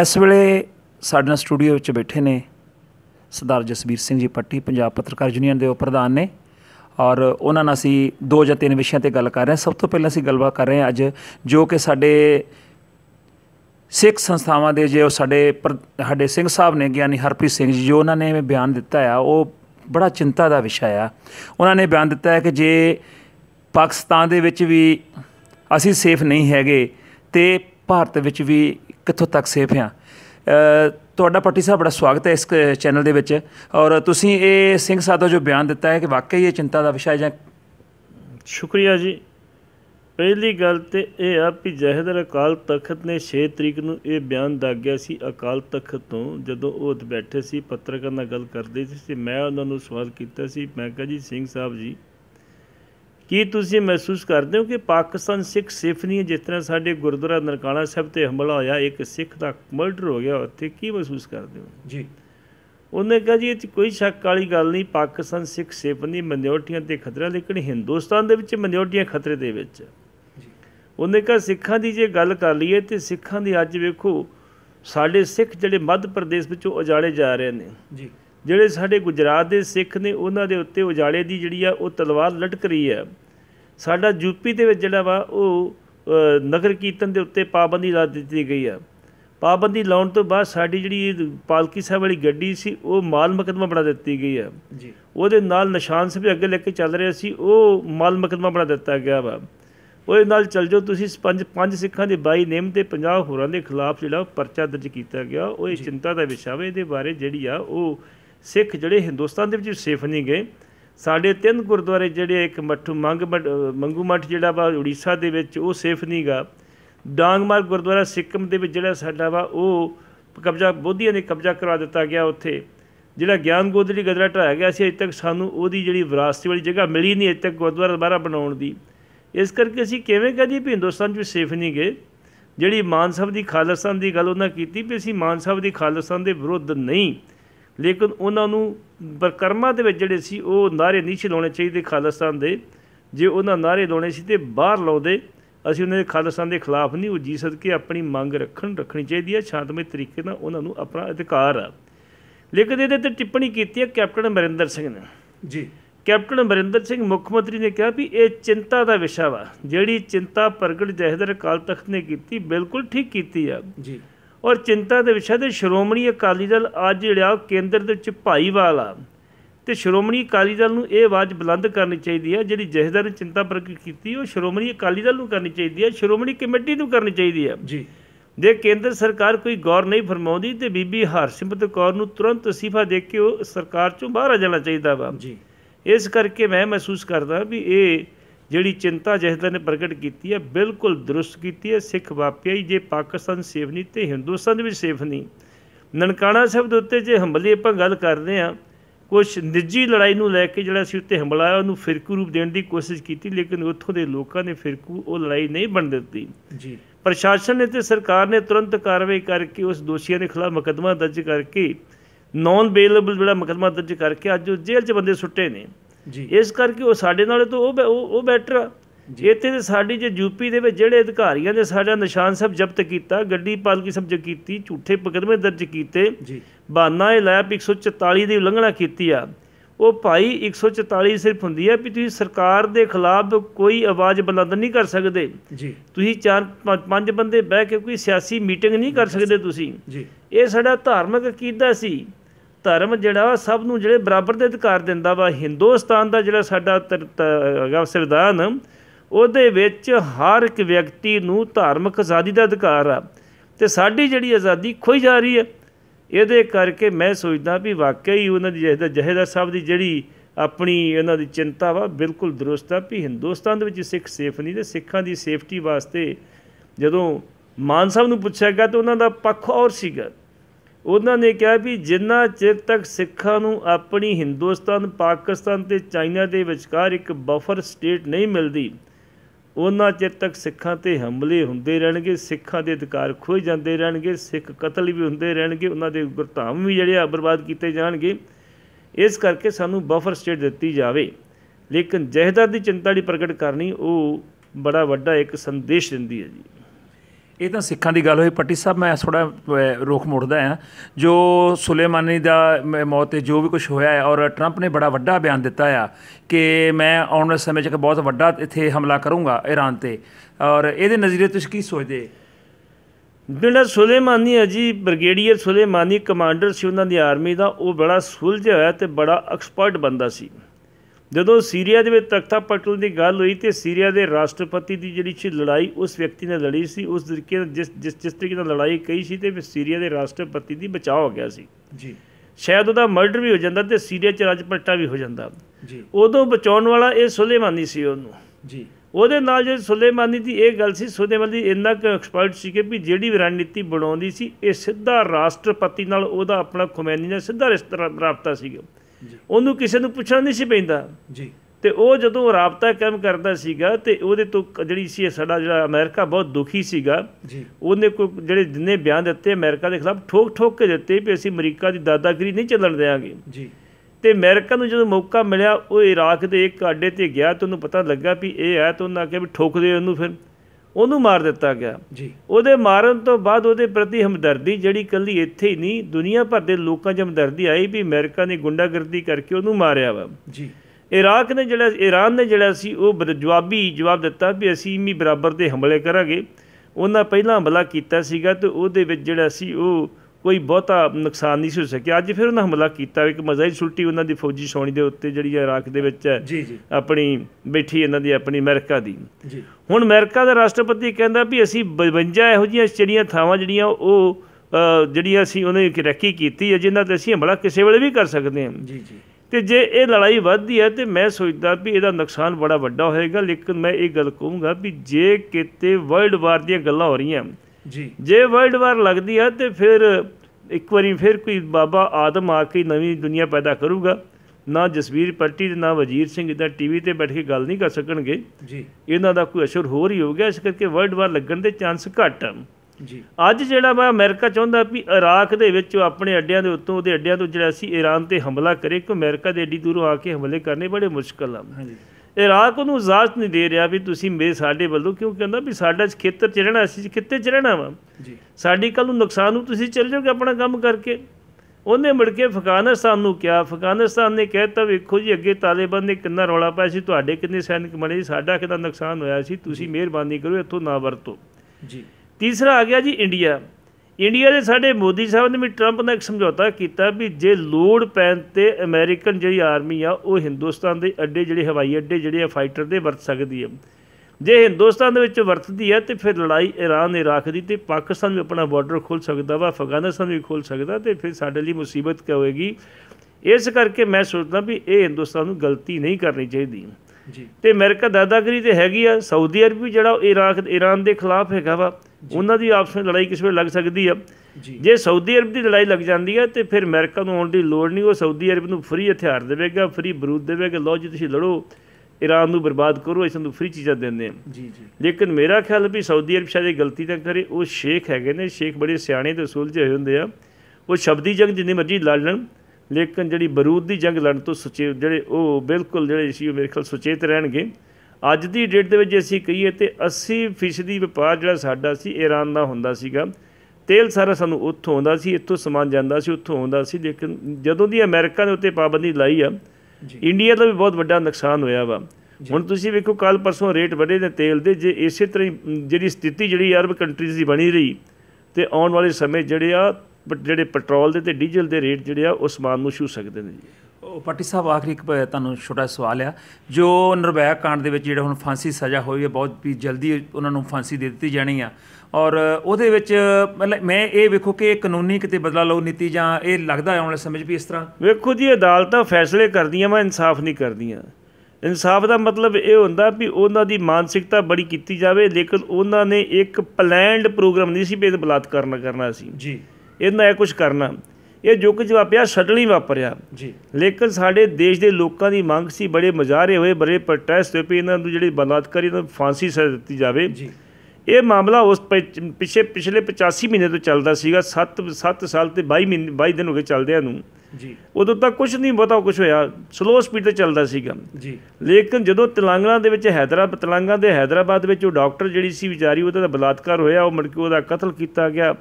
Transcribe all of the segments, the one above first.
ਇਸ ਵੇਲੇ ਸਾਡੇ ਨਾਲ ਸਟੂਡੀਓ ਵਿੱਚ ਬੈਠੇ ਨੇ ਸਰਦਾਰ ਜਸਬੀਰ ਸਿੰਘ ਜੀ ਪੱਟੀ ਪੰਜਾਬ ਪੱਤਰਕਾਰ ਯੂਨੀਅਨ ਦੇ ਉਹ ਪ੍ਰਧਾਨ ਨੇ ਔਰ ਉਹਨਾਂ ਨਾਲ ਅਸੀਂ ਦੋ ਜਾਂ ਤਿੰਨ ਵਿਸ਼ਿਆਂ ਤੇ ਗੱਲ ਕਰ ਰਹੇ ਹਾਂ ਸਭ ਤੋਂ ਪਹਿਲਾਂ ਅਸੀਂ ਗੱਲਬਾਤ ਕਰ ਰਹੇ ਹਾਂ ਅੱਜ ਜੋ ਕਿ ਸਾਡੇ ਸਿੱਖ ਸੰਸਥਾਵਾਂ ਦੇ ਜੇ ਉਹ ਸਾਡੇ ਸਾਡੇ ਸਿੰਘ ਸਾਹਿਬ ਨੇ ਗਿਆਨੀ ਹਰਪ੍ਰੀਤ ਸਿੰਘ ਜੀ ਜੋ ਉਹਨਾਂ ਨੇ ਬਿਆਨ ਦਿੱਤਾ ਆ ਉਹ ਬੜਾ ਚਿੰਤਾ ਦਾ ਵਿਸ਼ਾ ਆ ਉਹਨਾਂ ਨੇ ਬਿਆਨ ਦਿੱਤਾ ਹੈ ਕਿ ਜੇ ਪਾਕਿਸਤਾਨ ਦੇ ਵਿੱਚ ਵੀ ਅਸੀਂ ਸੇਫ ਨਹੀਂ ਹੈਗੇ ਤੇ ਭਾਰਤ ਵਿੱਚ ਵੀ ਕਿੱਥੋਂ ਤੱਕ ਸੇਫ ਆ ਤੁਹਾਡਾ ਪੱਟੀ ਸਾਹਿਬ ਬੜਾ ਸਵਾਗਤ ਹੈ ਇਸ ਚੈਨਲ ਦੇ ਵਿੱਚ ਔਰ ਤੁਸੀਂ ਇਹ ਸਿੰਘ ਸਾਧੋ ਜੋ ਬਿਆਨ ਦਿੱਤਾ ਹੈ ਕਿ ਵਾਕਈ ਇਹ ਚਿੰਤਾ ਦਾ ਵਿਸ਼ਾ ਹੈ ਜਾਂ ਸ਼ੁਕਰੀਆ ਜੀ ਪਹਿਲੀ ਗੱਲ ਤੇ ਇਹ ਆ ਕਿ ਜਹਦਰ ਅਕਾਲ ਤਖਤ ਨੇ 6 ਤਰੀਕ ਨੂੰ ਇਹ ਬਿਆਨ ਦਾਗਿਆ ਸੀ ਅਕਾਲ ਤਖਤ ਤੋਂ ਜਦੋਂ ਉਹ ਬੈਠੇ ਸੀ ਪੱਤਰਕਾਰ ਨਾਲ ਗੱਲ ਕਰਦੇ ਸੀ ਤੇ ਮੈਂ ਉਹਨਾਂ ਨੂੰ ਸਵਾਲ ਕੀਤਾ ਸੀ ਮੈਂ ਕਿਹਾ ਜੀ ਸਿੰਘ ਸਾਹਿਬ ਜੀ ਕੀ ਤੁਸੀਂ ਮਹਿਸੂਸ ਕਰਦੇ ਹੋ ਕਿ ਪਾਕਿਸਤਾਨ ਸਿੱਖ ਸੇਫ ਨਹੀਂ ਜਿਸ ਤਰ੍ਹਾਂ ਸਾਡੇ ਗੁਰਦੁਆਰਾ ਨਰਕਾਣਾ ਸਾਹਿਬ ਤੇ ਹਮਲਾ ਹੋਇਆ ਇੱਕ ਸਿੱਖ ਦਾ ਮਰਡਰ ਹੋ ਗਿਆ ਉੱਥੇ ਕੀ ਮਹਿਸੂਸ ਕਰਦੇ ਹੋ ਜੀ ਉਹਨੇ ਕਿਹਾ ਜੀ ਇਹ 'ਚ ਕੋਈ ਸ਼ੱਕ ਵਾਲੀ ਗੱਲ ਨਹੀਂ ਪਾਕਿਸਤਾਨ ਸਿੱਖ ਸੇਫ ਨਹੀਂ ਤੇ ਖਤਰਾ ਲੇਕਿਨ ਹਿੰਦੁਸਤਾਨ ਦੇ ਵਿੱਚ ਮਨਿਓਰਟੀਆਂ ਖਤਰੇ ਦੇ ਵਿੱਚ ਜੀ ਉਹਨੇ ਕਿਹਾ ਸਿੱਖਾਂ ਦੀ ਜੇ ਗੱਲ ਕਰ ਲਈਏ ਤੇ ਸਿੱਖਾਂ ਦੀ ਅੱਜ ਵੇਖੋ ਸਾਡੇ ਸਿੱਖ ਜਿਹੜੇ ਮੱਧ ਪ੍ਰਦੇਸ਼ ਵਿੱਚੋਂ ਉਜਾੜੇ ਜਾ ਰਹੇ ਨੇ ਜੀ ਜਿਹੜੇ ਸਾਡੇ ਗੁਜਰਾਤ ਦੇ ਸਿੱਖ ਨੇ ਉਹਨਾਂ ਦੇ ਉੱਤੇ ਉਜਾਲੇ ਦੀ ਜਿਹੜੀ ਆ ਉਹ ਤਲਵਾਰ ਲਟਕ ਰਹੀ ਆ ਸਾਡਾ ਯੂਪੀ ਦੇ ਵਿੱਚ ਜਿਹੜਾ ਵਾ ਉਹ ਨਗਰ ਕੀਰਤਨ ਦੇ ਉੱਤੇ ਪਾਬੰਦੀ ਲਾ ਦਿੱਤੀ ਗਈ ਆ ਪਾਬੰਦੀ ਲਾਉਣ ਤੋਂ ਬਾਅਦ ਸਾਡੀ ਜਿਹੜੀ ਪਾਲਕੀ ਸਾਹਿਬ ਵਾਲੀ ਗੱਡੀ ਸੀ ਉਹ ਮਾਲ ਮਕਦਮਾ ਬਣਾ ਦਿੱਤੀ ਗਈ ਆ ਜੀ ਉਹਦੇ ਨਾਲ ਨਿਸ਼ਾਨ ਸਭ ਅੱਗੇ ਲੈ ਕੇ ਚੱਲ ਰਹੇ ਸੀ ਉਹ ਮਾਲ ਮਕਦਮਾ ਬਣਾ ਦਿੱਤਾ ਗਿਆ ਵਾ ਉਹਦੇ ਨਾਲ ਚੱਲ ਜਾਓ ਤੁਸੀਂ ਪੰਜ ਪੰਜ ਸਿੱਖਾਂ ਦੇ 22 ਨੇਮ ਤੇ 50 ਹੋਰਾਂ ਦੇ ਖਿਲਾਫ ਜਿਹੜਾ ਪਰਚਾ ਦਰਜ ਕੀਤਾ ਗਿਆ ਉਹ ਇਹ ਚਿੰਤਾ ਦਾ ਵਿਸ਼ਾ ਵੇ ਇਹਦੇ ਬਾਰੇ ਜਿਹੜੀ ਆ ਉਹ ਸਿੱਖ ਜਿਹੜੇ ਹਿੰਦੁਸਤਾਨ ਦੇ ਵਿੱਚ ਸੇਫ ਨਹੀਂ ਗਏ ਸਾਡੇ ਤਿੰਨ ਗੁਰਦੁਆਰੇ ਜਿਹੜੇ ਇੱਕ ਮੱਠੂ ਮੰਗ ਮੰਗੂ ਮੱਠ ਜਿਹੜਾ ਵਾ ਉੜੀਸਾ ਦੇ ਵਿੱਚ ਉਹ ਸੇਫ ਨਹੀਂਗਾ ਡਾਂਗਮਾਰ ਗੁਰਦੁਆਰਾ ਸਿੱਕਮ ਦੇ ਵਿੱਚ ਜਿਹੜਾ ਸਾਡਾ ਵਾ ਉਹ ਕਬਜ਼ਾ ਬੋਧੀਆਂ ਨੇ ਕਬਜ਼ਾ ਕਰਵਾ ਦਿੱਤਾ ਗਿਆ ਉੱਥੇ ਜਿਹੜਾ ਗਿਆਨ ਗੋਦੜੀ ਗਦਰਾ ਢਾਇਆ ਗਿਆ ਸੀ ਅਜੇ ਤੱਕ ਸਾਨੂੰ ਉਹਦੀ ਜਿਹੜੀ ਵਿਰਾਸਤੀ ਵਾਲੀ ਜਗ੍ਹਾ ਮਿਲੀ ਨਹੀਂ ਅਜੇ ਤੱਕ ਗੁਰਦੁਆਰਾ ਦੁਬਾਰਾ ਬਣਾਉਣ ਦੀ ਇਸ ਕਰਕੇ ਅਸੀਂ ਕਿਵੇਂ ਕਹਦੇ ਵੀ ਹਿੰਦੁਸਤਾਨ 'ਚ ਸੇਫ ਨਹੀਂ ਗਏ ਜਿਹੜੀ ਮਾਨ ਦੀ ਖਾਲਸਤਾਨ ਦੀ ਗੱਲ ਉਹਨਾਂ ਕੀਤੀ ਵੀ ਅਸੀਂ ਮਾਨ ਦੀ ਖਾਲਸਤਾਨ ਦੇ ਵਿਰੁੱਧ ਨਹੀਂ ਲੇਕਿਨ ਉਹਨਾਂ ਨੂੰ ਪਰ ਦੇ ਵਿੱਚ ਜਿਹੜੇ ਸੀ ਉਹ ਨਾਰੇ ਨਹੀਂ ਲਾਉਣੇ ਚਾਹੀਦੇ ਖਾਲਿਸਤਾਨ ਦੇ ਜੇ ਉਹਨਾਂ ਨਾਰੇ ਲਾਉਣੇ ਸੀ ਤੇ ਬਾਹਰ ਲਾਉਂਦੇ ਅਸੀਂ ਉਹਨਾਂ ਦੇ ਖਾਲਿਸਤਾਨ ਦੇ ਖਿਲਾਫ ਨਹੀਂ ਉਹ ਜੀ ਸਦਕੇ ਆਪਣੀ ਮੰਗ ਰੱਖਣ ਰੱਖਣੀ ਚਾਹੀਦੀ ਹੈ ਸ਼ਾਂਤਮਈ ਤਰੀਕੇ ਨਾਲ ਉਹਨਾਂ ਨੂੰ ਆਪਣਾ ਅਧਿਕਾਰ ਆ ਲੇਕਿਨ ਇਹਦੇ ਤੇ ਟਿੱਪਣੀ ਕੀਤੀ ਹੈ ਕੈਪਟਨ ਅਮਰਿੰਦਰ ਸਿੰਘ ਨੇ ਜੀ ਕੈਪਟਨ ਅਮਰਿੰਦਰ ਸਿੰਘ ਮੁੱਖ ਮੰਤਰੀ ਨੇ ਕਿਹਾ ਵੀ ਇਹ ਚਿੰਤਾ ਦਾ ਵਿਸ਼ਾ ਵਾ ਜਿਹੜੀ ਚਿੰਤਾ ਪ੍ਰਗਟ ਜਹਦਰ ਅਕਾਲ ਤਖਤ ਨੇ ਕੀਤੀ ਬਿਲਕੁਲ ਠੀਕ ਕੀਤੀ ਆ ਜੀ ਔਰ ਚਿੰਤਾ ਦੇ ਵਿਸ਼ਾ ਤੇ ਸ਼੍ਰੋਮਣੀ ਅਕਾਲੀ ਦਲ ਅੱਜ ਜਿਹੜਾ ਕੇਂਦਰ ਦੇ ਵਿੱਚ ਭਾਈਵਾਲ ਆ ਤੇ ਸ਼੍ਰੋਮਣੀ ਅਕਾਲੀ ਦਲ ਨੂੰ ਇਹ ਆਵਾਜ਼ ਬੁਲੰਦ ਕਰਨੀ ਚਾਹੀਦੀ ਹੈ ਜਿਹੜੀ ਜਹਦਰ ਨੇ ਚਿੰਤਾ ਪ੍ਰਗਟ ਕੀਤੀ ਉਹ ਸ਼੍ਰੋਮਣੀ ਅਕਾਲੀ ਦਲ ਨੂੰ ਕਰਨੀ ਚਾਹੀਦੀ ਹੈ ਸ਼੍ਰੋਮਣੀ ਕਮੇਟੀ ਨੂੰ ਕਰਨੀ ਚਾਹੀਦੀ ਹੈ ਜੀ ਜੇ ਕੇਂਦਰ ਸਰਕਾਰ ਕੋਈ ਗੌਰ ਨਹੀਂ ਫਰਮਾਉਂਦੀ ਤੇ ਬੀਬੀ ਹਰਸਿਮਰਤ ਕੌਰ ਨੂੰ ਤੁਰੰਤ ਅਸੀਫਾ ਦੇ ਕੇ ਉਹ ਸਰਕਾਰ ਚੋਂ ਬਾਹਰ ਆ ਜਾਣਾ ਚਾਹੀਦਾ ਵਾ ਜੀ ਇਸ ਕਰਕੇ ਮੈਂ ਮਹਿਸੂਸ ਕਰਦਾ ਵੀ ਇਹ ਜਿਹੜੀ ਚਿੰਤਾ ਜਹਦਰ ਨੇ ਪ੍ਰਗਟ ਕੀਤੀ ਹੈ ਬਿਲਕੁਲ ਦਰੁਸਤ ਕੀਤੀ ਹੈ ਸਿੱਖ ਵਾਪਿਆ ਹੀ ਜੇ ਪਾਕਿਸਤਾਨ ਸੇਫ ਨਹੀਂ ਤੇ ਹਿੰਦੁਸਤਾਨ ਵੀ ਸੇਫ ਨਹੀਂ ਨਨਕਾਣਾ ਸਾਹਿਬ ਦੇ ਉੱਤੇ ਜੇ ਹਮਲੇ ਆਪਾਂ ਗੱਲ ਕਰਦੇ ਆ ਕੁਝ ਨਿੱਜੀ ਲੜਾਈ ਨੂੰ ਲੈ ਕੇ ਜਿਹੜਾ ਸੀ ਉੱਤੇ ਹਮਲਾ ਆ ਉਹਨੂੰ ਫਿਰਕੂ ਰੂਪ ਦੇਣ ਦੀ ਕੋਸ਼ਿਸ਼ ਕੀਤੀ ਲੇਕਿਨ ਉੱਥੋਂ ਦੇ ਲੋਕਾਂ ਨੇ ਫਿਰਕੂ ਉਹ ਲੜਾਈ ਨਹੀਂ ਬਣ ਦਿੱਤੀ ਜੀ ਪ੍ਰਸ਼ਾਸਨ ਨੇ ਤੇ ਸਰਕਾਰ ਨੇ ਤੁਰੰਤ ਕਾਰਵਾਈ ਕਰਕੇ ਉਸ ਦੋਸ਼ੀਆਂ ਦੇ ਖਿਲਾਫ ਮੁਕੱਦਮਾ ਦਰਜ ਕਰਕੇ ਨੌਨ ਬੇਲੇਬਲ ਜਿਹੜਾ ਮੁਕੱਦਮਾ ਦਰਜ ਕਰਕੇ ਅੱਜ ਉਹ ਜੇਲ੍ਹ 'ਚ ਬੰਦੇ ਸੁੱਟੇ ਨੇ ਜੀ ਇਸ ਕਰਕੇ ਉਹ ਸਾਡੇ ਨਾਲੇ ਤੋਂ ਉਹ ਉਹ ਬੈਟਰ ਆ ਇੱਥੇ ਤੇ ਸਾਡੀ ਜੇ ਯੂਪੀ ਦੇ ਵਿੱਚ ਜਿਹੜੇ ਅਧਿਕਾਰੀਆਂ ਨੇ ਸਾਡਾ ਨਿਸ਼ਾਨ ਸਭ ਜ਼ਬਤ ਕੀਤਾ ਗੱਡੀ ਪਾਲਕੀ ਸਭ ਜ਼ਬਤ ਕੀਤੀ ਝੂਠੇ ਪਕਦਮੇ ਦਰਜ ਕੀਤੇ ਜੀ ਬਾਨਾ ਇਹ ਲਾਇਆ 144 ਦੀ ਉਲੰਘਣਾ ਕੀਤੀ ਆ ਉਹ ਭਾਈ 144 ਸਿਰਫ ਹੁੰਦੀ ਹੈ ਵੀ ਤੁਸੀਂ ਸਰਕਾਰ ਦੇ ਖਿਲਾਫ ਕੋਈ ਆਵਾਜ਼ ਬੁਲੰਦ ਨਹੀਂ ਕਰ ਸਕਦੇ ਜੀ ਤੁਸੀਂ ਚਾਰ ਪੰਜ ਬੰਦੇ ਬਹਿ ਕੇ ਕੋਈ ਸਿਆਸੀ ਮੀਟਿੰਗ ਨਹੀਂ ਕਰ ਸਕਦੇ ਤੁਸੀਂ ਜੀ ਇਹ ਸਾਡਾ ਧਾਰਮਿਕ ਅਕੀਦਾ ਸੀ ਧਰਮ ਜਿਹੜਾ ਸਭ ਨੂੰ ਜਿਹੜੇ ਬਰਾਬਰ ਦੇ ਅਧਿਕਾਰ ਦਿੰਦਾ ਵਾ ਹਿੰਦੁਸਤਾਨ ਦਾ ਜਿਹੜਾ ਸਾਡਾ ਹੈਗਾ ਸੰਵਿਧਾਨ ਉਹਦੇ ਵਿੱਚ ਹਰ ਇੱਕ ਵਿਅਕਤੀ ਨੂੰ ਧਾਰਮਿਕ ਆਜ਼ਾਦੀ ਦਾ ਅਧਿਕਾਰ ਆ ਤੇ ਸਾਡੀ ਜਿਹੜੀ ਆਜ਼ਾਦੀ ਖੋਈ ਜਾ ਰਹੀ ਹੈ ਇਹਦੇ ਕਰਕੇ ਮੈਂ ਸੋਚਦਾ ਵੀ ਵਾਕਿਆ ਹੀ ਉਹਨਾਂ ਦੀ ਜਿਹੜਾ ਜਹੇਦਾਰ ਸਾਹਿਬ ਦੀ ਜਿਹੜੀ ਆਪਣੀ ਇਹਨਾਂ ਦੀ ਚਿੰਤਾ ਵਾ ਬਿਲਕੁਲ ਦਰੁਸਤ ਆ ਵੀ ਹਿੰਦੁਸਤਾਨ ਦੇ ਵਿੱਚ ਸਿੱਖ ਸੇਫ ਨਹੀਂ ਤੇ ਸਿੱਖਾਂ ਦੀ ਸੇਫਟੀ ਵਾਸਤੇ ਜਦੋਂ ਮਾਨ ਸਾਹਿਬ ਨੂੰ ਪੁੱਛਿਆ ਗਿਆ ਤਾਂ ਉਹਨਾਂ ਦਾ ਪੱਖ ਔਰ ਸੀਗਾ ਉਹਨਾਂ ਨੇ ਕਿਹਾ ਵੀ ਜਿੰਨਾ ਚਿਰ ਤੱਕ ਸਿੱਖਾਂ ਨੂੰ ਆਪਣੀ ਹਿੰਦੁਸਤਾਨ ਪਾਕਿਸਤਾਨ ਤੇ ਚਾਈਨਾ ਦੇ ਵਿਚਕਾਰ ਇੱਕ ਬਫਰ ਸਟੇਟ ਨਹੀਂ ਮਿਲਦੀ ਉਹਨਾਂ ਚਿਰ ਤੱਕ ਸਿੱਖਾਂ ਤੇ ਹਮਲੇ ਹੁੰਦੇ ਰਹਿਣਗੇ ਸਿੱਖਾਂ ਦੇ ਅਧਿਕਾਰ ਖੋਏ ਜਾਂਦੇ ਰਹਿਣਗੇ ਸਿੱਖ ਕਤਲ ਵੀ ਹੁੰਦੇ ਰਹਿਣਗੇ ਉਹਨਾਂ ਦੇ ਗੁਰਧਾਮ ਵੀ ਜਿਹੜੇ ਆ ਬਰਬਾਦ ਕੀਤੇ ਜਾਣਗੇ ਇਸ ਕਰਕੇ ਸਾਨੂੰ ਬਫਰ ਸਟੇਟ ਦਿੱਤੀ ਜਾਵੇ ਲੇਕਿਨ ਜਹਿਦਾਦ ਦੀ ਚਿੰਤਾ ਦੀ ਪ੍ਰਗਟ ਕਰਨੀ ਉਹ ਬੜਾ ਵੱਡਾ ਇੱਕ ਸੰਦੇਸ਼ ਦਿੰਦੀ ਹੈ ਜੀ ਇਹ ਤਾਂ ਸਿੱਖਾਂ ਦੀ ਗੱਲ ਹੋਈ ਪੱਟੀ ਸਾਹਿਬ ਮੈਂ ਥੋੜਾ ਰੋਖ ਮੋੜਦਾ ਆ ਜੋ ਸੁਲੇਮਾਨੀ ਦਾ ਮੌਤ ਤੇ ਜੋ ਵੀ ਕੁਝ ਹੋਇਆ ਹੈ ਔਰ ਟਰੰਪ ਨੇ ਬੜਾ ਵੱਡਾ ਬਿਆਨ ਦਿੱਤਾ ਆ ਕਿ ਮੈਂ ਆਉਣ ਵਾਲੇ ਸਮੇਂ 'ਚ ਇੱਕ ਬਹੁਤ ਵੱਡਾ ਇੱਥੇ ਹਮਲਾ ਕਰੂੰਗਾ ਈਰਾਨ ਤੇ ਔਰ ਇਹਦੇ ਨਜ਼ਰੀਏ ਤੁਸੀਂ ਕੀ ਸੋਚਦੇ ਜਿਹੜਾ ਸੁਲੇਮਾਨੀ ਹੈ ਜੀ ਬ੍ਰਿਗੇਡੀਅਰ ਸੁਲੇਮਾਨੀ ਕਮਾਂਡਰ ਸੀ ਉਹਨਾਂ ਦੀ ਆਰਮੀ ਦਾ ਉਹ ਬੜਾ ਸੁਲਝਿਆ ਹੋਇਆ ਤੇ ਬੜਾ ਐਕਸਪਰਟ ਬੰਦਾ ਸੀ ਜਦੋਂ ਸੀਰੀਆ ਦੇ ਵਿੱਚ ਤਖਤਾ ਪਟਲ ਦੀ ਗੱਲ ਹੋਈ ਤੇ ਸੀਰੀਆ ਦੇ ਰਾਸ਼ਟਰਪਤੀ ਦੀ ਜਿਹੜੀ ਸੀ ਲੜਾਈ ਉਸ ਵਿਅਕਤੀ ਨੇ ਲੜੀ ਸੀ ਉਸ ਤਰੀਕੇ ਨਾਲ ਜਿਸ ਜਿਸ ਜਿਸ ਤਰੀਕੇ ਨਾਲ ਲੜਾਈ ਕਹੀ ਸੀ ਤੇ ਸੀਰੀਆ ਦੇ ਰਾਸ਼ਟਰਪਤੀ ਦੀ ਬਚਾਅ ਹੋ ਗਿਆ ਸੀ ਜੀ ਸ਼ਾਇਦ ਉਹਦਾ ਮਰਡਰ ਵੀ ਹੋ ਜਾਂਦਾ ਤੇ ਸੀਰੀਆ 'ਚ ਪਲਟਾ ਵੀ ਹੋ ਜਾਂਦਾ ਜੀ ਉਦੋਂ ਬਚਾਉਣ ਵਾਲਾ ਇਹ ਸੁਲੇਮਾਨੀ ਸੀ ਉਹਨੂੰ ਜੀ ਉਹਦੇ ਨਾਲ ਜੇ ਸੁਲੇਮਾਨੀ ਦੀ ਇਹ ਗੱਲ ਸੀ ਸੁਲੇਮਾਨੀ ਇੰਨਾ ਕੁ ਐਕਸਪਰਟ ਸੀ ਕਿ ਵੀ ਜਿਹੜੀ ਵੀ ਰਣਨੀਤੀ ਬਣਾਉਂਦੀ ਸੀ ਇਹ ਸਿੱਧਾ ਰਾਸ਼ਟਰਪਤੀ ਨਾਲ ਉਹਦਾ ਆਪਣਾ ਖੁਮੈਨੀ ਨਾਲ ਸਿੱਧਾ ਰਿਸ਼ਤਾ ਰਾਬਤਾ ਸੀਗਾ ਉਹਨੂੰ ਕਿਸੇ ਨੂੰ ਪੁੱਛਣਾ ਨਹੀਂ ਸੀ ਪੈਂਦਾ ਜੀ ਤੇ ਉਹ ਜਦੋਂ ਰਾਬਤਾ ਕੰਮ ਕਰਦਾ ਸੀਗਾ ਤੇ ਉਹਦੇ ਤੋਂ ਜਿਹੜੀ ਸੀ ਸਾਡਾ ਜਿਹੜਾ ਅਮਰੀਕਾ ਬਹੁਤ ਦੁਖੀ ਸੀਗਾ ਜੀ ਉਹਨੇ ਕੋਈ ਜਿਹੜੇ ਜਿੰਨੇ ਬਿਆਨ ਦਿੱਤੇ ਅਮਰੀਕਾ ਦੇ ਖਿਲਾਫ ਠੋਕ ਠੋਕ ਕੇ ਦਿੱਤੇ ਵੀ ਅਸੀਂ ਅਮਰੀਕਾ ਦੀ ਦਾਦਾਗਰੀ ਨਹੀਂ ਚੱਲਣ ਦੇਵਾਂਗੇ ਜੀ ਤੇ ਅਮਰੀਕਾ ਨੂੰ ਜਦੋਂ ਮੌਕਾ ਮਿਲਿਆ ਉਹ ਇਰਾਕ ਦੇ ਇੱਕ ਆਡੇ ਤੇ ਗਿਆ ਤੇ ਉਹਨੂੰ ਪਤਾ ਲੱਗਾ ਵੀ ਇਹ ਹੈ ਤਾਂ ਉਹਨਾਂ ਕਿਹਾ ਵੀ ਠੋਕ ਦੇ ਉਹਨੂੰ ਫਿਰ ਉਹਨੂੰ ਮਾਰ ਦਿੱਤਾ ਗਿਆ ਜੀ ਉਹਦੇ ਮਾਰਨ ਤੋਂ ਬਾਅਦ ਉਹਦੇ ਪ੍ਰਤੀ ਹਮਦਰਦੀ ਜਿਹੜੀ ਕੱਲੀ ਇੱਥੇ ਹੀ ਨਹੀਂ ਦੁਨੀਆ ਭਰ ਦੇ ਲੋਕਾਂ 'ਚ ਹਮਦਰਦੀ ਆਈ ਵੀ ਅਮਰੀਕਾ ਨੇ ਗੁੰਡਾਗਰਦੀ ਕਰਕੇ ਉਹਨੂੰ ਮਾਰਿਆ ਵਾ ਜੀ ਇਰਾਕ ਨੇ ਜਿਹੜਾ ਈਰਾਨ ਨੇ ਜਿਹੜਾ ਸੀ ਉਹ ਜਵਾਬੀ ਜਵਾਬ ਦਿੱਤਾ ਵੀ ਅਸੀਂ ਵੀ ਬਰਾਬਰ ਦੇ ਹਮਲੇ ਕਰਾਂਗੇ ਉਹਨਾਂ ਪਹਿਲਾਂ ਹਮਲਾ ਕੀਤਾ ਸੀਗਾ ਤੇ ਉਹਦੇ ਵਿੱਚ ਜਿਹੜਾ ਸੀ ਉਹ ਕੋਈ ਬਹੁਤਾ ਨੁਕਸਾਨ ਨਹੀਂ ਹੋ ਸਕਿਆ ਅੱਜ ਫਿਰ ਉਹਨਾਂ ਹਮਲਾ ਕੀਤਾ ਇੱਕ ਮਜ਼ਾਈ ਸੁਲਟੀ ਉਹਨਾਂ ਦੀ ਫੌਜੀ ਛਾਉਣੀ ਦੇ ਉੱਤੇ ਜਿਹੜੀ ਇਰਾਕ ਦੇ ਵਿੱਚ ਹੈ ਆਪਣੀ ਬੈਠੀ ਇਹਨਾਂ ਦੀ ਆਪਣੀ ਅਮਰੀਕਾ ਦੀ ਹੁਣ ਅਮਰੀਕਾ ਦਾ ਰਾਸ਼ਟਰਪਤੀ ਕਹਿੰਦਾ ਵੀ ਅਸੀਂ 52 ਇਹੋ ਜਿਹੀਆਂ ਚੜੀਆਂ ਥਾਵਾਂ ਜਿਹੜੀਆਂ ਉਹ ਜਿਹੜੀਆਂ ਅਸੀਂ ਉਹਨੇ ਰੱਖੀ ਕੀਤੀ ਹੈ ਜਿਨ੍ਹਾਂ ਤੇ ਅਸੀਂ ਹਮਲਾ ਕਿਸੇ ਵੇਲੇ ਵੀ ਕਰ ਸਕਦੇ ਹਾਂ ਜੀ ਜੀ ਤੇ ਜੇ ਇਹ ਲੜਾਈ ਵੱਧਦੀ ਹੈ ਤੇ ਮੈਂ ਸੋਚਦਾ ਵੀ ਇਹਦਾ ਨੁਕਸਾਨ ਬੜਾ ਵੱਡਾ ਹੋਏਗਾ ਲੇਕਿਨ ਮੈਂ ਇਹ ਗੱਲ ਕਹੂੰਗਾ ਵੀ ਜੇ ਕਿਤੇ ਵਰਲਡ ਵਾਰ ਦੀਆਂ ਗੱਲਾਂ ਹੋ ਰਹੀਆਂ ਜੀ ਜੇ ਵਰਲਡ ਵਾਰ ਲੱਗਦੀ ਆ ਤੇ ਫਿਰ ਇੱਕ ਵਾਰੀ ਫਿਰ ਕੋਈ ਬਾਬਾ ਆਦਮ ਆ ਕੇ ਨਵੀਂ ਦੁਨੀਆ ਪੈਦਾ ਕਰੂਗਾ ਨਾ ਜਸਵੀਰ ਪੱਟੀ ਤੇ ਨਾ ਵਜੀਰ ਸਿੰਘ ਇਦਾਂ ਟੀਵੀ ਤੇ ਬੈਠ ਕੇ ਗੱਲ ਨਹੀਂ ਕਰ ਸਕਣਗੇ ਜੀ ਇਹਨਾਂ ਦਾ ਕੋਈ ਅਸਰ ਹੋਰ ਹੀ ਹੋ ਗਿਆ ਇਸ ਕਰਕੇ ਵਰਲਡ ਵਾਰ ਲੱਗਣ ਦੇ ਚਾਂਸ ਘੱਟ ਜੀ ਅੱਜ ਜਿਹੜਾ ਮੈਂ ਅਮਰੀਕਾ ਚਾਹੁੰਦਾ ਵੀ ਇਰਾਕ ਦੇ ਵਿੱਚ ਆਪਣੇ ਅੱਡਿਆਂ ਦੇ ਉੱਤੋਂ ਉਹਦੇ ਅੱਡਿਆਂ ਤੋਂ ਜਿਹੜਾ ਸੀ ਈਰਾਨ ਤੇ ਹਮਲਾ ਕਰੇ ਕਿ ਅਮਰੀਕਾ ਦੇ ਏਡੀ ਦੂਰੋਂ ਆ ਕੇ ਹਮਲੇ ਕਰਨੇ ਬੜੇ ਮੁਸ਼ਕਲ ਆ ਹਾਂਜੀ ਇਰਾਕ ਨੂੰ ਇਜਾਜ਼ਤ ਨਹੀਂ ਦੇ ਰਿਹਾ ਵੀ ਤੁਸੀਂ ਮੇਰੇ ਸਾਡੇ ਵੱਲੋਂ ਕਿਉਂ ਕਹਿੰਦਾ ਵੀ ਸਾਡਾ ਖੇਤਰ ਚ ਰਹਿਣਾ ਅਸੀਂ ਕਿੱਥੇ ਚ ਰਹਿਣਾ ਵਾ ਜੀ ਸਾਡੀ ਕੱਲ ਨੂੰ ਨੁਕਸਾਨ ਨੂੰ ਤੁਸੀਂ ਚੱਲ ਜਾਓਗੇ ਆਪਣਾ ਕੰਮ ਕਰਕੇ ਉਹਨੇ ਮੜ ਕੇ ਅਫਗਾਨਿਸਤਾਨ ਨੂੰ ਕਿਹਾ ਅਫਗਾਨਿਸਤਾਨ ਨੇ ਕਹਿਤਾ ਵੇਖੋ ਜੀ ਅੱਗੇ ਤਾਲਿਬਾਨ ਨੇ ਕਿੰਨਾ ਰੌਲਾ ਪਾਇਆ ਸੀ ਤੁਹਾਡੇ ਕਿੰਨੇ ਸੈਨਿਕ ਮਰੇ ਸਾਡਾ ਕਿੰਨਾ ਨੁਕਸਾਨ ਹੋਇਆ ਸੀ ਤੁਸੀਂ ਮਿਹਰਬਾਨੀ ਕਰੋ ਇੱਥੋਂ ਨਾ ਵਰਤੋ ਜੀ ਤੀਸਰਾ ਆ ਗਿਆ ਜੀ ਇੰਡੀਆ ਇੰਡੀਆ ਦੇ ਸਾਡੇ ਮੋਦੀ ਸਾਹਿਬ ਨੇ ਵੀ 트ੰਪ ਨਾਲ ਇੱਕ ਸਮਝੌਤਾ ਕੀਤਾ ਵੀ ਜੇ ਲੋੜ ਪੈਣ ਤੇ ਅਮਰੀਕਨ ਜਿਹੜੀ ਆਰਮੀ ਆ ਉਹ ਹਿੰਦੁਸਤਾਨ ਦੇ ਅੱਡੇ ਜਿਹੜੇ ਹਵਾਈ ਅੱਡੇ ਜਿਹੜੇ ਆ ਫਾਈਟਰ ਦੇ ਵਰਤ ਸਕਦੀ ਆ ਜੇ ਹਿੰਦੁਸਤਾਨ ਦੇ ਵਿੱਚ ਵਰਤਦੀ ਆ ਤੇ ਫਿਰ ਲੜਾਈ ਈਰਾਨ ਇਰਾਕ ਦੀ ਤੇ ਪਾਕਿਸਤਾਨ ਵੀ ਆਪਣਾ ਬਾਰਡਰ ਖੋਲ ਸਕਦਾ ਵਾ ਅਫਗਾਨਿਸਤਾਨ ਵੀ ਖੋਲ ਸਕਦਾ ਤੇ ਫਿਰ ਸਾਡੇ ਲਈ ਮੁਸੀਬਤ ਕਿ ਹੋਏਗੀ ਇਸ ਕਰਕੇ ਮੈਂ ਸੋਚਦਾ ਵੀ ਇਹ ਹਿੰਦੁਸਤਾਨ ਨੂੰ ਗਲਤੀ ਨਹੀਂ ਕਰਨੀ ਚਾਹੀਦੀ ਜੀ ਤੇ ਅਮਰੀਕਾ ਦਾਦਾਗਰੀ ਤੇ ਹੈਗੀ ਆ ਸਾਊਦੀ ਅਰਬ ਵੀ ਜਿਹੜਾ ਇਰਾਕ ਇਰਾਨ ਦੇ ਖਿਲਾਫ ਹੈਗਾ ਵਾ ਉਹਨਾਂ ਦੀ ਆਪਸ ਵਿੱਚ ਲੜਾਈ ਕਿਸੇ ਵੇਲੇ ਲੱਗ ਸਕਦੀ ਆ ਜੇ ਸਾਊਦੀ ਅਰਬ ਦੀ ਲੜਾਈ ਲੱਗ ਜਾਂਦੀ ਹੈ ਤੇ ਫਿਰ ਅਮਰੀਕਾ ਨੂੰ ਆਉਣ ਦੀ ਲੋੜ ਨਹੀਂ ਉਹ ਸਾਊਦੀ ਅਰਬ ਨੂੰ ਫ੍ਰੀ ਹਥਿਆਰ ਦੇਵੇਗਾ ਫ੍ਰੀ ਬਰੂਦ ਦੇਵੇਗਾ ਲਓ ਜੀ ਤੁਸੀਂ ਲੜੋ ਇਰਾਨ ਨੂੰ ਬਰਬਾਦ ਕਰੋ ਇਸ ਨੂੰ ਫ੍ਰੀ ਚੀਜ਼ਾਂ ਦਿੰਦੇ ਆ ਜੀ ਜੀ ਲੇਕਿਨ ਮੇਰਾ ਖਿਆਲ ਵੀ ਸਾਊਦੀ ਅਰਬ ਸ਼ਾਇਦ ਗਲਤੀ ਤਾਂ ਕਰੇ ਉਹ ਸ਼ੇਖ ਹੈਗੇ ਨੇ ਸ਼ੇਖ ਬੜੇ ਸਿਆਣੇ ਤੇ ਸੁਲਝੇ ਹੋਏ ਹੁੰਦੇ ਆ ਉਹ ਸ਼ਬਦੀ ਜੰਗ ਜਿੰਨੀ ਮਰਜ਼ੀ ਲੜ ਲੈਣ ਲੇਕਿਨ ਜਿਹੜੀ ਬਰੂਦ ਦੀ ਜੰਗ ਲੜਨ ਤੋਂ ਸੁਚੇ ਜਿਹੜੇ ਉਹ ਬਿਲਕੁਲ ਜਿਹੜੇ ਸੀ ਉਹ ਮੇਰੇ ਖਿਆਲ ਸੁਚੇਤ ਰਹਿਣਗੇ ਅੱਜ ਦੀ ਡੇਟ ਦੇ ਵਿੱਚ ਜੇ ਅਸੀਂ ਕਹੀਏ ਤੇ 80% ਵਪਾਰ ਜਿਹੜਾ ਸਾਡਾ ਸੀ ਈਰਾਨ ਦਾ ਹੁੰਦਾ ਸੀਗਾ ਤੇਲ ਸਾਰਾ ਸਾਨੂੰ ਉੱਥੋਂ ਆਉਂਦਾ ਸੀ ਇੱਥੋਂ ਸਮਾਨ ਜਾਂਦਾ ਸੀ ਉੱਥੋਂ ਆਉਂਦਾ ਸੀ ਲੇਕਿਨ ਜਦੋਂ ਦੀ ਅਮਰੀਕਾ ਦੇ ਉੱਤੇ ਪਾਬੰਦੀ ਲਾਈ ਆ ਇੰਡੀਆ ਦਾ ਵੀ ਬਹੁਤ ਵੱਡਾ ਨੁਕਸਾਨ ਹੋਇਆ ਵਾ ਹੁਣ ਤੁਸੀਂ ਵੇਖੋ ਕੱਲ ਪਰਸੋਂ ਰੇਟ ਵਧੇ ਨੇ ਤੇਲ ਦੇ ਜੇ ਇਸੇ ਤਰ੍ਹਾਂ ਜਿਹੜੀ ਸਥਿਤੀ ਜਿਹੜੀ ਅਰਬ ਕੰਟਰੀਜ਼ ਦੀ ਬਣੀ ਰਹੀ ਤੇ ਆਉਣ ਵਾਲੇ ਸਮੇਂ ਜਿਹੜੇ ਆ ਜਿਹੜੇ ਪੈਟਰੋਲ ਦੇ ਤੇ ਡੀਜ਼ਲ ਦੇ ਰੇਟ ਜਿਹੜੇ ਆ ਉਸਮਾਨ ਨੂੰ ਛੂ ਸਕਦੇ ਨੇ ਜੀ ਪਾਟੀ ਸਾਹਿਬ ਆਖਰੀ ਇੱਕ ਤੁਹਾਨੂੰ ਛੋਟਾ ਸਵਾਲ ਆ ਜੋ ਨਿਰਭੈ ਕਾਂਡ ਦੇ ਵਿੱਚ ਜਿਹੜਾ ਹੁਣ ਫਾਂਸੀ ਸਜ਼ਾ ਹੋਈ ਹੈ ਬਹੁਤ ਵੀ ਜਲਦੀ ਉਹਨਾਂ ਨੂੰ ਫਾਂਸੀ ਦੇ ਦਿੱਤੀ ਜਾਣੀ ਆ ਔਰ ਉਹਦੇ ਵਿੱਚ ਮਤਲਬ ਮੈਂ ਇਹ ਵੇਖੋ ਕਿ ਇਹ ਕਾਨੂੰਨੀ ਕਿਤੇ ਬਦਲਾ ਲਓ ਨੀਤੀ ਜਾਂ ਇਹ ਲੱਗਦਾ ਆਉਣ ਵਾਲੇ ਸਮੇਂ ਵੀ ਇਸ ਤਰ੍ਹਾਂ ਵੇਖੋ ਜੀ ਅਦਾਲਤਾਂ ਫੈਸਲੇ ਕਰਦੀਆਂ ਮੈਂ ਇਨਸਾਫ ਨਹੀਂ ਕਰਦੀਆਂ ਇਨਸਾਫ ਦਾ ਮਤਲਬ ਇਹ ਹੁੰਦਾ ਵੀ ਉਹਨਾਂ ਦੀ ਮਾਨਸਿਕਤਾ ਬੜੀ ਕੀਤੀ ਜਾਵੇ ਲੇਕਿਨ ਉਹਨਾਂ ਨੇ ਇੱਕ ਪਲਾਨਡ ਪ੍ਰੋਗਰਾਮ ਨਹੀਂ ਸੀ ਬੇਦਬਲਾਤ ਕਰਨਾ ਕਰਨਾ ਸੀ ਜੀ ਇਹਨਾਂ ਇਹ ਕੁਝ ਕਰਨਾ ਇਹ ਜੋ ਕੁਝ ਵਾਪਰਿਆ ਸਡਲੀ ਵਾਪਰਿਆ ਜੀ ਲੇਕਿਨ ਸਾਡੇ ਦੇਸ਼ ਦੇ ਲੋਕਾਂ ਦੀ ਮੰਗ ਸੀ ਬੜੇ ਮਜ਼ਾਰੇ ਹੋਏ ਬੜੇ ਪ੍ਰੋਟੈਸਟ ਹੋਏ ਵੀ ਇਹਨਾਂ ਨੂੰ ਜਿਹੜੀ ਬਲਾਤਕਾਰੀ ਨੂੰ ਫਾਂਸੀ ਸਜ਼ਾ ਦਿੱਤੀ ਜਾਵੇ ਜੀ ਇਹ ਮਾਮਲਾ ਉਸ ਪਿਛੇ ਪਿਛਲੇ 85 ਮਹੀਨੇ ਤੋਂ ਚੱਲਦਾ ਸੀਗਾ 7 7 ਸਾਲ ਤੇ 22 ਮਹੀਨੇ 22 ਦਿਨ ਹੋ ਗਏ ਚੱਲਦਿਆਂ ਨੂੰ ਜੀ ਉਦੋਂ ਤੱਕ ਕੁਝ ਨਹੀਂ ਪਤਾ ਕੁਝ ਹੋਇਆ ਸਲੋ ਸਪੀਡ ਤੇ ਚੱਲਦਾ ਸੀਗਾ ਜੀ ਲੇਕਿਨ ਜਦੋਂ ਤੇਲੰਗਾਨਾ ਦੇ ਵਿੱਚ ਹైదరాబాద్ ਤੇਲੰਗਾਨਾ ਦੇ ਹైదరాబాద్ ਵਿੱਚ ਉਹ ਡਾਕਟਰ ਜਿਹੜੀ ਸੀ ਵਿਚਾਰੀ ਉਹਦਾ ਬਲਾਤਕਾਰ ਹੋਇਆ ਉਹ ਮੜ ਉਹਦਾ ਕਤਲ ਕੀਤਾ ਗਿਆ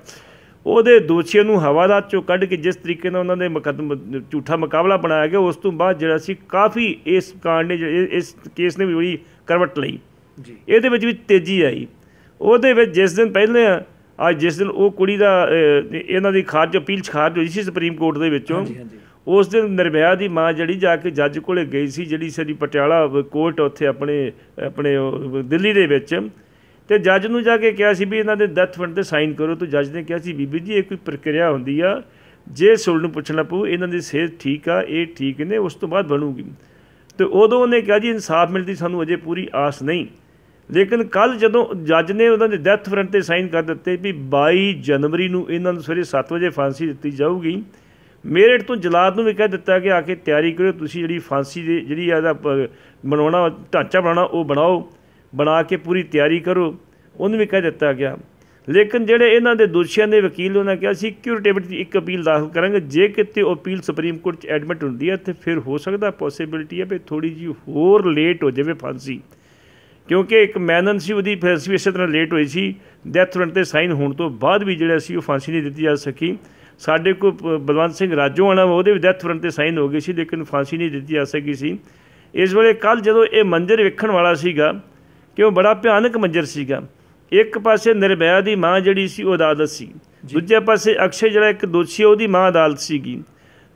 ਉਹਦੇ ਦੋਸ਼ੀਆਂ ਨੂੰ ਹਵਾ ਦਾ ਚੋਂ ਕੱਢ ਕੇ ਜਿਸ ਤਰੀਕੇ ਨਾਲ ਉਹਨਾਂ ਦੇ ਮੁਕਦਮ ਝੂਠਾ ਮੁਕਾਬਲਾ ਬਣਾਇਆ ਗਿਆ ਉਸ ਤੋਂ ਬਾਅਦ ਜਿਹੜਾ ਸੀ ਕਾਫੀ ਇਸ ਕਾਂਡ ਨੇ ਇਸ ਕੇਸ ਨੇ ਵੀ ਬੜੀ ਕਰਵਟ ਲਈ ਜੀ ਇਹਦੇ ਵਿੱਚ ਵੀ ਤੇਜ਼ੀ ਆਈ ਉਹਦੇ ਵਿੱਚ ਜਿਸ ਦਿਨ ਪਹਿਲੇ ਅੱਜ ਜਿਸ ਦਿਨ ਉਹ ਕੁੜੀ ਦਾ ਇਹਨਾਂ ਦੀ ਖਾਰਜ ਅਪੀਲ ਖਾਰਜ ਹੋਈ ਸੀ ਸੁਪਰੀਮ ਕੋਰਟ ਦੇ ਵਿੱਚੋਂ ਉਸ ਦਿਨ ਨਿਰਭਇਆ ਦੀ ਮਾਂ ਜਿਹੜੀ ਜਾ ਕੇ ਜੱਜ ਕੋਲੇ ਗਈ ਸੀ ਜਿਹੜੀ ਸਦੀ ਪਟਿਆਲਾ ਕੋਰਟ ਉੱਥੇ ਆਪਣੇ ਆਪਣੇ ਦਿੱਲੀ ਦੇ ਵਿੱਚ ਤੇ ਜੱਜ ਨੂੰ ਜਾ ਕੇ ਕਿਹਾ ਸੀ ਵੀ ਇਹਨਾਂ ਦੇ ਡੈਥ ਵਾਰੰਟ ਤੇ ਸਾਈਨ ਕਰੋ ਤੇ ਜੱਜ ਨੇ ਕਿਹਾ ਸੀ ਬੀਬੀ ਜੀ ਇਹ ਕੋਈ ਪ੍ਰਕਿਰਿਆ ਹੁੰਦੀ ਆ ਜੇ ਸੁਲ ਨੂੰ ਪੁੱਛਣਾ ਪਊ ਇਹਨਾਂ ਦੀ ਸਿਹਤ ਠੀਕ ਆ ਇਹ ਠੀਕ ਨੇ ਉਸ ਤੋਂ ਬਾਅਦ ਬਣੂਗੀ ਤੇ ਉਦੋਂ ਉਹਨੇ ਕਿਹਾ ਜੀ ਇਨਸਾਫ ਮਿਲਦੀ ਸਾਨੂੰ ਅਜੇ ਪੂਰੀ ਆਸ ਨਹੀਂ ਲੇਕਿਨ ਕੱਲ ਜਦੋਂ ਜੱਜ ਨੇ ਉਹਨਾਂ ਦੇ ਡੈਥ ਵਾਰੰਟ ਤੇ ਸਾਈਨ ਕਰ ਦਿੱਤੇ ਵੀ 22 ਜਨਵਰੀ ਨੂੰ ਇਹਨਾਂ ਨੂੰ ਸਵੇਰੇ 7 ਵਜੇ ਫਾਂਸੀ ਦਿੱਤੀ ਜਾਊਗੀ ਮੇਰੇਟ ਤੋਂ ਜਲਾਦ ਨੂੰ ਵੀ ਕਹਿ ਦਿੱਤਾ ਕਿ ਆ ਕੇ ਤਿਆਰੀ ਕਰੋ ਤੁਸੀਂ ਜਿਹੜੀ ਫਾਂਸੀ ਦੀ ਜਿਹੜੀ ਆਦਾ ਬਣਾਉਣਾ ਢਾਂਚਾ ਬਣਾਉਣਾ ਉਹ ਬਣਾਓ ਬਣਾ ਕੇ ਪੂਰੀ ਤਿਆਰੀ ਕਰੋ ਉਹਨੂੰ ਵੀ ਕਹਿ ਦਿੱਤਾ ਗਿਆ ਲੇਕਿਨ ਜਿਹੜੇ ਇਹਨਾਂ ਦੇ ਦੋਸ਼ੀਆਂ ਦੇ ਵਕੀਲ ਉਹਨਾਂ ਕਿਹਾ ਸੀ ਕਿਉਰਟੇਬਿਲਟੀ ਦੀ ਇੱਕ ਅਪੀਲ ਦਾਖਲ ਕਰਾਂਗੇ ਜੇ ਕਿਤੇ ਉਹ ਅਪੀਲ ਸੁਪਰੀਮ ਕੋਰਟ 'ਚ ਐਡਮਿਟ ਹੁੰਦੀ ਹੈ ਤੇ ਫਿਰ ਹੋ ਸਕਦਾ ਪੋਸਿਬਿਲਿਟੀ ਹੈ ਵੀ ਥੋੜੀ ਜੀ ਹੋਰ ਲੇਟ ਹੋ ਜਾਵੇ ਫਾਂਸੀ ਕਿਉਂਕਿ ਇੱਕ ਮੈਨਨ ਸੀ ਉਹਦੀ ਫਾਂਸੀ ਵੀ ਇਸੇ ਤਰ੍ਹਾਂ ਲੇਟ ਹੋਈ ਸੀ ਡੈਥ ਵਾਰੰਟ ਤੇ ਸਾਈਨ ਹੋਣ ਤੋਂ ਬਾਅਦ ਵੀ ਜਿਹੜਾ ਸੀ ਉਹ ਫਾਂਸੀ ਨਹੀਂ ਦਿੱਤੀ ਜਾ ਸਕੀ ਸਾਡੇ ਕੋਲ ਬਲਵੰਤ ਸਿੰਘ ਰਾਜੋ ਆਣਾ ਉਹਦੇ ਵੀ ਡੈਥ ਵਾਰੰਟ ਤੇ ਸਾਈਨ ਹੋ ਗਈ ਸੀ ਲੇਕਿਨ ਫਾਂਸੀ ਨਹੀਂ ਦਿੱਤੀ ਜਾ ਸਕੀ ਸੀ ਇਸ ਵੇਲੇ ਕੱਲ ਜਦੋਂ ਇਹ ਮੰਜ਼ਰ ਵੇਖਣ ਵਾਲਾ ਸੀਗਾ ਕਿ ਉਹ ਬੜਾ ਭਿਆਨਕ ਮੰਜ਼ਰ ਸੀਗਾ ਇੱਕ ਪਾਸੇ ਨਿਰਬੈ ਦੀ ਮਾਂ ਜਿਹੜੀ ਸੀ ਉਹ ਅਦਾਲਤ ਸੀ ਦੂਜੇ ਪਾਸੇ ਅਕਸ਼ੇ ਜਿਹੜਾ ਇੱਕ ਦੋਸ਼ੀ ਉਹਦੀ ਮਾਂ ਅਦਾਲਤ ਸੀਗੀ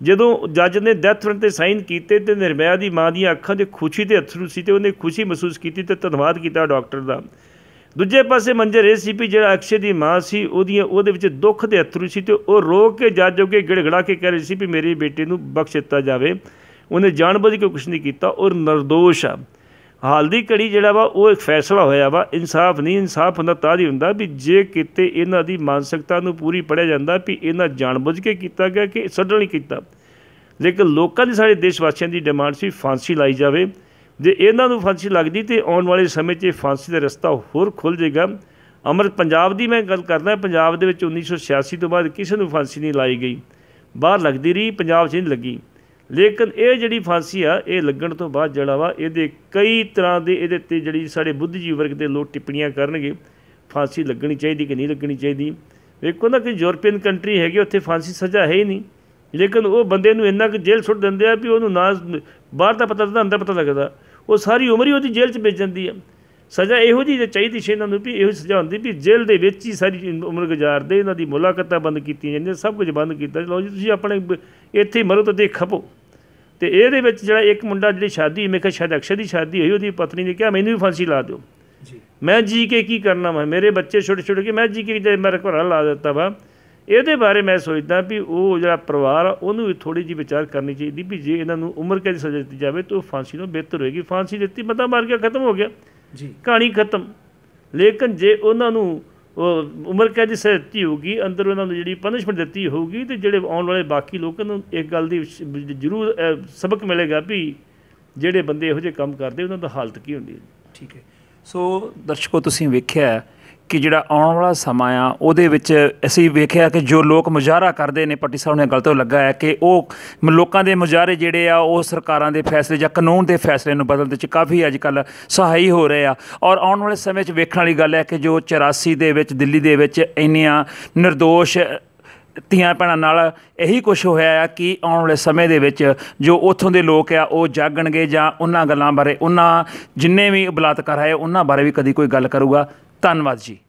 ਜਦੋਂ ਜੱਜ ਨੇ ਡੈਥ ਵਾਰੰਟ ਤੇ ਸਾਈਨ ਕੀਤੇ ਤੇ ਨਿਰਬੈ ਦੀ ਮਾਂ ਦੀਆਂ ਅੱਖਾਂ ਦੇ ਖੁਸ਼ੀ ਤੇ ਅਥਰੂ ਸੀ ਤੇ ਉਹਨੇ ਖੁਸ਼ੀ ਮਹਿਸੂਸ ਕੀਤੀ ਤੇ ਧੰਨਵਾਦ ਕੀਤਾ ਡਾਕਟਰ ਦਾ ਦੂਜੇ ਪਾਸੇ ਮੰਜ਼ਰ ਇਹ ਸੀ ਵੀ ਜਿਹੜਾ ਅਕਸ਼ੇ ਦੀ ਮਾਂ ਸੀ ਉਹਦੀਆਂ ਉਹਦੇ ਵਿੱਚ ਦੁੱਖ ਦੇ ਅਥਰੂ ਸੀ ਤੇ ਉਹ ਰੋ ਕੇ ਜੱਜ ਕੇ ਗਿੜਗੜਾ ਕੇ ਕਹਿ ਰਹੀ ਸੀ ਵੀ ਮੇਰੇ ਬੇਟੇ ਨੂੰ ਬਖਸ਼ ਦਿੱਤਾ ਜਾਵੇ ਉਹਨੇ ਜਾਣਬੁੱਝ ਕੇ ਕੁਝ ਨਹੀਂ ਕੀਤਾ ਔਰ ਨਿਰਦੋਸ਼ ਆ ਹਾਲ ਦੀ ਕੜੀ ਜਿਹੜਾ ਵਾ ਉਹ ਇੱਕ ਫੈਸਲਾ ਹੋਇਆ ਵਾ ਇਨਸਾਫ ਨਹੀਂ ਇਨਸਾਫ ਹੁੰਦਾ ਤਾਂ ਹੀ ਹੁੰਦਾ ਵੀ ਜੇ ਕਿਤੇ ਇਹਨਾਂ ਦੀ ਮਾਨਸਿਕਤਾ ਨੂੰ ਪੂਰੀ ਪੜਿਆ ਜਾਂਦਾ ਵੀ ਇਹਨਾਂ ਜਾਣਬੁੱਝ ਕੇ ਕੀਤਾ ਗਿਆ ਕਿ ਸੱਡਣ ਨਹੀਂ ਕੀਤਾ ਲੇਕਿਨ ਲੋਕਾਂ ਦੀ ਸਾਡੇ ਦੇਸ਼ ਵਾਸੀਆਂ ਦੀ ਡਿਮਾਂਡ ਸੀ ਫਾਂਸੀ ਲਾਈ ਜਾਵੇ ਜੇ ਇਹਨਾਂ ਨੂੰ ਫਾਂਸੀ ਲੱਗਦੀ ਤੇ ਆਉਣ ਵਾਲੇ ਸਮੇਂ 'ਚ ਫਾਂਸੀ ਦਾ ਰਸਤਾ ਹੋਰ ਖੁੱਲ ਜਾਏਗਾ ਅਮਰ ਪੰਜਾਬ ਦੀ ਮੈਂ ਗੱਲ ਕਰਦਾ ਪੰਜਾਬ ਦੇ ਵਿੱਚ 1986 ਤੋਂ ਬਾਅਦ ਕਿਸੇ ਨੂੰ ਫਾਂਸੀ ਨਹੀਂ ਲਾਈ ਗਈ ਬਾਹਰ ਲੱਗਦੀ ਰਹੀ ਪੰਜਾਬ 'ਚ ਨਹੀਂ ਲੱਗੀ ਲੇਕਿਨ ਇਹ ਜਿਹੜੀ ਫਾਂਸੀ ਆ ਇਹ ਲੱਗਣ ਤੋਂ ਬਾਅਦ ਜਿਹੜਾ ਵਾ ਇਹਦੇ ਕਈ ਤਰ੍ਹਾਂ ਦੇ ਇਹਦੇ ਤੇ ਜਿਹੜੀ ਸਾਡੇ ਬੁੱਧੀਜੀ ਵਰਗ ਦੇ ਲੋਕ ਟਿੱਪਣੀਆਂ ਕਰਨਗੇ ਫਾਂਸੀ ਲੱਗਣੀ ਚਾਹੀਦੀ ਕਿ ਨਹੀਂ ਲੱਗਣੀ ਚਾਹੀਦੀ ਵੇਖੋ ਨਾ ਕਿ ਯੂਰਪੀਅਨ ਕੰਟਰੀ ਹੈਗੀ ਉੱਥੇ ਫਾਂਸੀ ਸਜ਼ਾ ਹੈ ਹੀ ਨਹੀਂ ਲੇਕਿਨ ਉਹ ਬੰਦੇ ਨੂੰ ਇੰਨਾ ਕਿ ਜੇਲ੍ਹ ਸੁੱਟ ਦਿੰਦੇ ਆ ਵੀ ਉਹਨੂੰ ਨਾ ਬਾਹਰ ਦਾ ਪਤਾ ਲੱਗਦਾ ਅੰਦਰ ਪਤਾ ਲੱਗਦਾ ਉਹ ਸਾਰੀ ਉਮਰ ਹੀ ਉਹਦੀ ਜੇਲ੍ਹ 'ਚ ਬੇਚ ਜਾਂਦੀ ਆ ਸਜ਼ਾ ਇਹੋ ਜੀ ਤੇ ਚਾਹੀਦੀ ਸੀ ਇਹਨਾਂ ਨੂੰ ਵੀ ਇਹੋ ਸਜ਼ਾ ਹੁੰਦੀ ਵੀ ਜੇਲ੍ਹ ਦੇ ਵਿੱਚ ਹੀ ਸਾਰੀ ਉਮਰ ਗੁਜ਼ਾਰਦੇ ਇਹਨਾਂ ਦੀ ਮੁਲਾਕਾਤਾਂ ਬੰਦ ਕੀਤੀਆਂ ਜਾਂਦੀਆਂ ਸਭ ਕੁਝ ਬੰਦ ਕੀਤਾ ਲਓ ਜੀ ਤੁਸੀਂ ਆਪਣੇ ਇੱਥੇ ਮਰੋ ਤਾਂ ਦੇਖ ਖਪੋ ਤੇ ਇਹਦੇ ਵਿੱਚ ਜਿਹੜਾ ਇੱਕ ਮੁੰਡਾ ਜਿਹੜੀ ਸ਼ਾਦੀ ਮੇਰੇ ਕਿਹਾ ਸ਼ਾਇਦ ਅਕਸ਼ਰ ਦੀ ਸ਼ਾਦੀ ਹੋਈ ਉਹਦੀ ਪਤਨੀ ਨੇ ਕਿਹਾ ਮੈਨੂੰ ਵੀ ਫਾਂਸੀ ਲਾ ਦਿਓ ਜੀ ਮੈਂ ਜੀ ਕੇ ਕੀ ਕਰਨਾ ਵਾ ਮੇਰੇ ਬੱਚੇ ਛੋਟੇ ਛੋਟੇ ਕਿ ਮੈਂ ਜੀ ਕੇ ਜੇ ਮੇਰੇ ਘਰਾਂ ਲਾ ਦਿੱਤਾ ਵਾ ਇਹਦੇ ਬਾਰੇ ਮੈਂ ਸੋਚਦਾ ਵੀ ਉਹ ਜਿਹੜਾ ਪਰਿਵਾਰ ਆ ਉਹਨੂੰ ਵੀ ਥੋੜੀ ਜੀ ਵਿਚਾਰ ਕਰਨੀ ਚਾਹੀਦੀ ਵੀ ਜੇ ਇਹਨਾਂ ਨੂੰ ਉਮਰ ਕੈਦ ਸਜ਼ਾ ਦਿੱਤੀ ਜਾਵੇ ਤਾਂ ਫਾਂਸੀ ਤੋਂ ਬਿਹਤਰ ਹੋਏਗੀ ਫਾਂਸੀ ਦਿੱਤੀ ਬੰਦਾ ਮਾਰ ਕੇ ਖਤਮ ਹੋ ਗਿਆ ਜੀ ਕਹਾਣੀ ਖਤਮ ਲੇਕਿਨ ਜੇ ਉਹਨਾਂ ਨੂੰ ਉਹ ਉਮਰ ਕੈਦ ਸਜ਼ਾ ਦਿੱਤੀ ਹੋਊਗੀ ਅੰਦਰ ਉਹਨਾਂ ਨੂੰ ਜਿਹੜੀ ਪਨਿਸ਼ਮੈਂਟ ਦਿੱਤੀ ਹੋਊਗੀ ਤੇ ਜਿਹੜੇ ਆਉਣ ਵਾਲੇ ਬਾਕੀ ਲੋਕਾਂ ਨੂੰ ਇੱਕ ਗੱਲ ਦੀ ਜ਼ਰੂਰ ਸਬਕ ਮਿਲੇਗਾ ਵੀ ਜਿਹੜੇ ਬੰਦੇ ਇਹੋ ਜਿਹੇ ਕੰਮ ਕਰਦੇ ਉਹਨਾਂ ਦਾ ਹਾਲਤ ਕੀ ਹੁੰਦੀ ਹੈ ਠੀਕ ਹੈ ਸੋ ਦਰਸ਼ਕੋ ਤੁਸੀਂ ਵੇਖਿਆ ਕਿ ਜਿਹੜਾ ਆਉਣ ਵਾਲਾ ਸਮਾਂ ਆ ਉਹਦੇ ਵਿੱਚ ਅਸੀਂ ਵੇਖਿਆ ਕਿ ਜੋ ਲੋਕ ਮੁਜ਼ਾਹਰਾ ਕਰਦੇ ਨੇ ਪੱਟੀ ਸਾਹਿਬ ਨੇ ਗੱਲ ਤੋਂ ਲੱਗਾ ਹੈ ਕਿ ਉਹ ਲੋਕਾਂ ਦੇ ਮੁਜ਼ਾਹਰੇ ਜਿਹੜੇ ਆ ਉਹ ਸਰਕਾਰਾਂ ਦੇ ਫੈਸਲੇ ਜਾਂ ਕਾਨੂੰਨ ਦੇ ਫੈਸਲੇ ਨੂੰ ਬਦਲਣ ਦੇ ਵਿੱਚ ਕਾਫੀ ਅੱਜ ਕੱਲ ਸਹਾਈ ਹੋ ਰਹੇ ਆ ਔਰ ਆਉਣ ਵਾਲੇ ਸਮੇਂ ਵਿੱਚ ਵੇਖਣ ਵਾਲੀ ਗੱਲ ਹੈ ਕਿ ਜੋ 84 ਦੇ ਵਿੱਚ ਦਿੱਲੀ ਦੇ ਵਿੱਚ ਇੰਨੀਆਂ નિર્ਦੋਸ਼ ਧੀਆਂ ਭੈਣਾਂ ਨਾਲ ਇਹੀ ਕੁਝ ਹੋਇਆ ਆ ਕਿ ਆਉਣ ਵਾਲੇ ਸਮੇਂ ਦੇ ਵਿੱਚ ਜੋ ਉੱਥੋਂ ਦੇ ਲੋਕ ਆ ਉਹ ਜਾਗਣਗੇ ਜਾਂ ਉਹਨਾਂ ਗੱਲਾਂ ਬਾਰੇ ਉਹਨਾਂ ਜਿੰਨੇ ਵੀ ਬਲਾਤਕਾਰ ਆਏ ਉਹਨਾਂ ਬਾਰੇ ਵੀ ਕਦੀ ਕੋਈ ਗੱਲ ਕਰੂਗਾ ਧੰਨਵਾਦ ਜੀ